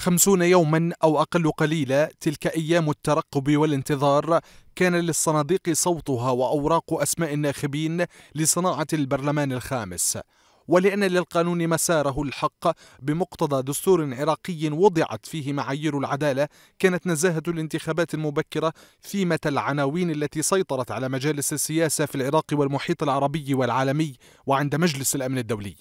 خمسون يوما أو أقل قليلا تلك أيام الترقب والانتظار كان للصناديق صوتها وأوراق أسماء الناخبين لصناعة البرلمان الخامس ولأن للقانون مساره الحق بمقتضى دستور عراقي وضعت فيه معايير العدالة كانت نزاهة الانتخابات المبكرة ثيمة العناوين التي سيطرت على مجالس السياسة في العراق والمحيط العربي والعالمي وعند مجلس الأمن الدولي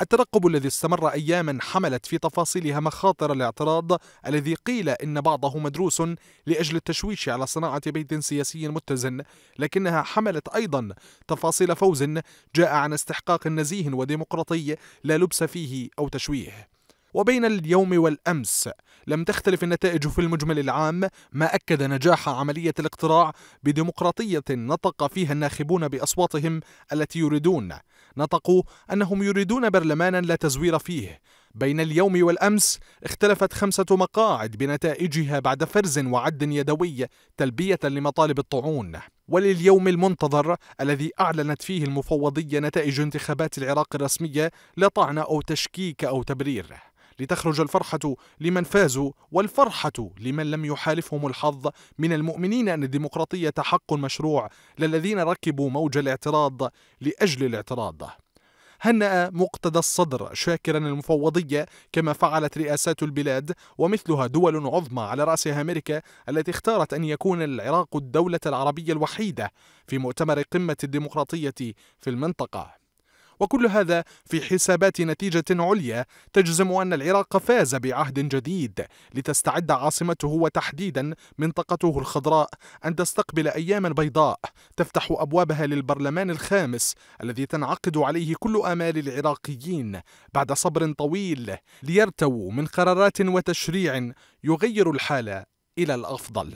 الترقب الذي استمر أياما حملت في تفاصيلها مخاطر الاعتراض الذي قيل إن بعضه مدروس لأجل التشويش على صناعة بيت سياسي متزن لكنها حملت أيضا تفاصيل فوز جاء عن استحقاق نزيه وديمقراطي لا لبس فيه أو تشويه وبين اليوم والأمس لم تختلف النتائج في المجمل العام ما أكد نجاح عملية الاقتراع بديمقراطية نطق فيها الناخبون بأصواتهم التي يريدون نطقوا أنهم يريدون برلمانا لا تزوير فيه بين اليوم والأمس اختلفت خمسة مقاعد بنتائجها بعد فرز وعد يدوي تلبية لمطالب الطعون ولليوم المنتظر الذي أعلنت فيه المفوضية نتائج انتخابات العراق الرسمية لا طعن أو تشكيك أو تبرير لتخرج الفرحة لمن فازوا والفرحة لمن لم يحالفهم الحظ من المؤمنين أن الديمقراطية حق مشروع للذين ركبوا موج الاعتراض لأجل الاعتراض هنأ مقتدى الصدر شاكرا المفوضية كما فعلت رئاسات البلاد ومثلها دول عظمى على رأسها أمريكا التي اختارت أن يكون العراق الدولة العربية الوحيدة في مؤتمر قمة الديمقراطية في المنطقة وكل هذا في حسابات نتيجة عليا تجزم أن العراق فاز بعهد جديد لتستعد عاصمته وتحديدا منطقته الخضراء أن تستقبل أياما بيضاء تفتح أبوابها للبرلمان الخامس الذي تنعقد عليه كل آمال العراقيين بعد صبر طويل ليرتووا من قرارات وتشريع يغير الحالة إلى الأفضل